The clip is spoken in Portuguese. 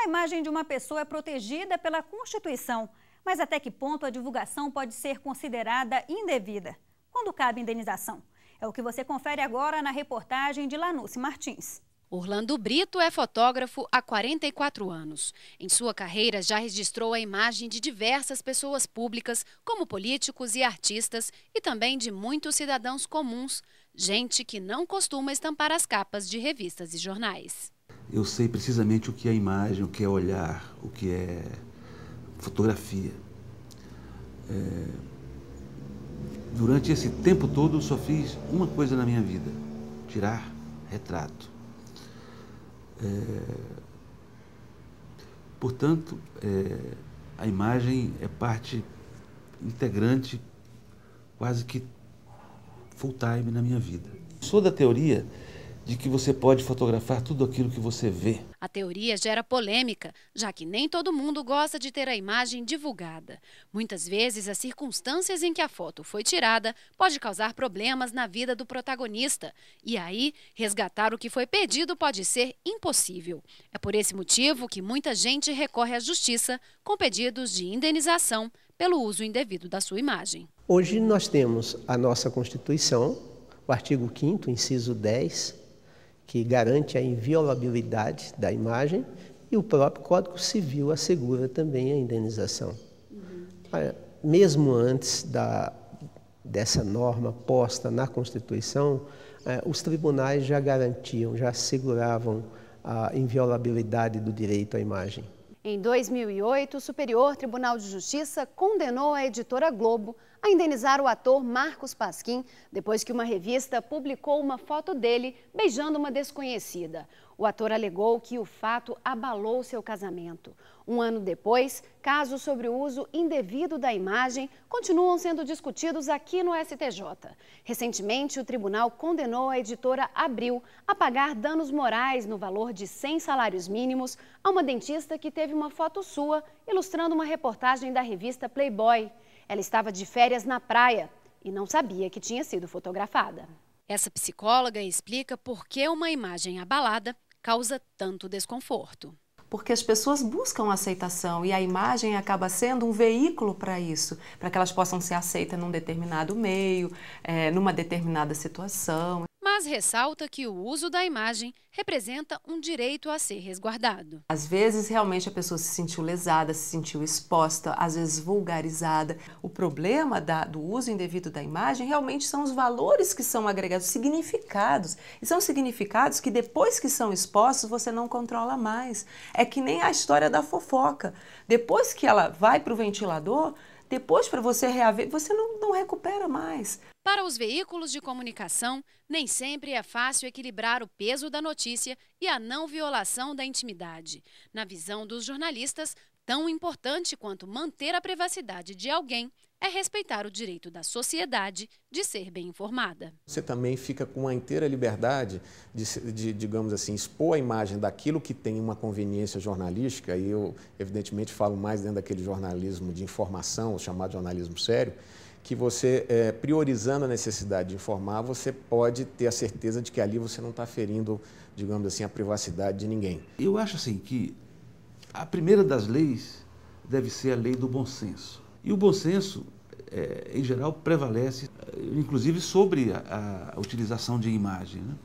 A imagem de uma pessoa é protegida pela Constituição, mas até que ponto a divulgação pode ser considerada indevida? Quando cabe indenização? É o que você confere agora na reportagem de Lanúcio Martins. Orlando Brito é fotógrafo há 44 anos. Em sua carreira, já registrou a imagem de diversas pessoas públicas, como políticos e artistas, e também de muitos cidadãos comuns, gente que não costuma estampar as capas de revistas e jornais eu sei precisamente o que é imagem, o que é olhar, o que é fotografia. É... Durante esse tempo todo, só fiz uma coisa na minha vida: tirar retrato. É... Portanto, é... a imagem é parte integrante, quase que full time na minha vida. Sou da teoria de que você pode fotografar tudo aquilo que você vê. A teoria gera polêmica, já que nem todo mundo gosta de ter a imagem divulgada. Muitas vezes, as circunstâncias em que a foto foi tirada pode causar problemas na vida do protagonista. E aí, resgatar o que foi perdido pode ser impossível. É por esse motivo que muita gente recorre à justiça com pedidos de indenização pelo uso indevido da sua imagem. Hoje nós temos a nossa Constituição, o artigo 5 inciso 10, que garante a inviolabilidade da imagem, e o próprio Código Civil assegura também a indenização. Uhum. Mesmo antes da, dessa norma posta na Constituição, eh, os tribunais já garantiam, já asseguravam a inviolabilidade do direito à imagem. Em 2008, o Superior Tribunal de Justiça condenou a editora Globo a indenizar o ator Marcos Pasquim depois que uma revista publicou uma foto dele beijando uma desconhecida. O ator alegou que o fato abalou seu casamento. Um ano depois, casos sobre o uso indevido da imagem continuam sendo discutidos aqui no STJ. Recentemente, o tribunal condenou a editora Abril a pagar danos morais no valor de 100 salários mínimos a uma dentista que teve uma foto sua ilustrando uma reportagem da revista Playboy. Ela estava de férias na praia e não sabia que tinha sido fotografada. Essa psicóloga explica por que uma imagem abalada causa tanto desconforto. Porque as pessoas buscam aceitação e a imagem acaba sendo um veículo para isso, para que elas possam ser aceitas num determinado meio, é, numa determinada situação mas ressalta que o uso da imagem representa um direito a ser resguardado. Às vezes, realmente, a pessoa se sentiu lesada, se sentiu exposta, às vezes vulgarizada. O problema da, do uso indevido da imagem realmente são os valores que são agregados, significados. E são significados que, depois que são expostos, você não controla mais. É que nem a história da fofoca. Depois que ela vai para o ventilador, depois, para você reaver, você não, não recupera mais. Para os veículos de comunicação, nem sempre é fácil equilibrar o peso da notícia e a não violação da intimidade. Na visão dos jornalistas, tão importante quanto manter a privacidade de alguém é respeitar o direito da sociedade de ser bem informada. Você também fica com a inteira liberdade de, de, digamos assim, expor a imagem daquilo que tem uma conveniência jornalística, e eu, evidentemente, falo mais dentro daquele jornalismo de informação, chamado jornalismo sério, que você, é, priorizando a necessidade de informar, você pode ter a certeza de que ali você não está ferindo, digamos assim, a privacidade de ninguém. Eu acho assim que a primeira das leis deve ser a lei do bom senso e o bom senso, é, em geral, prevalece, inclusive sobre a, a utilização de imagem. Né?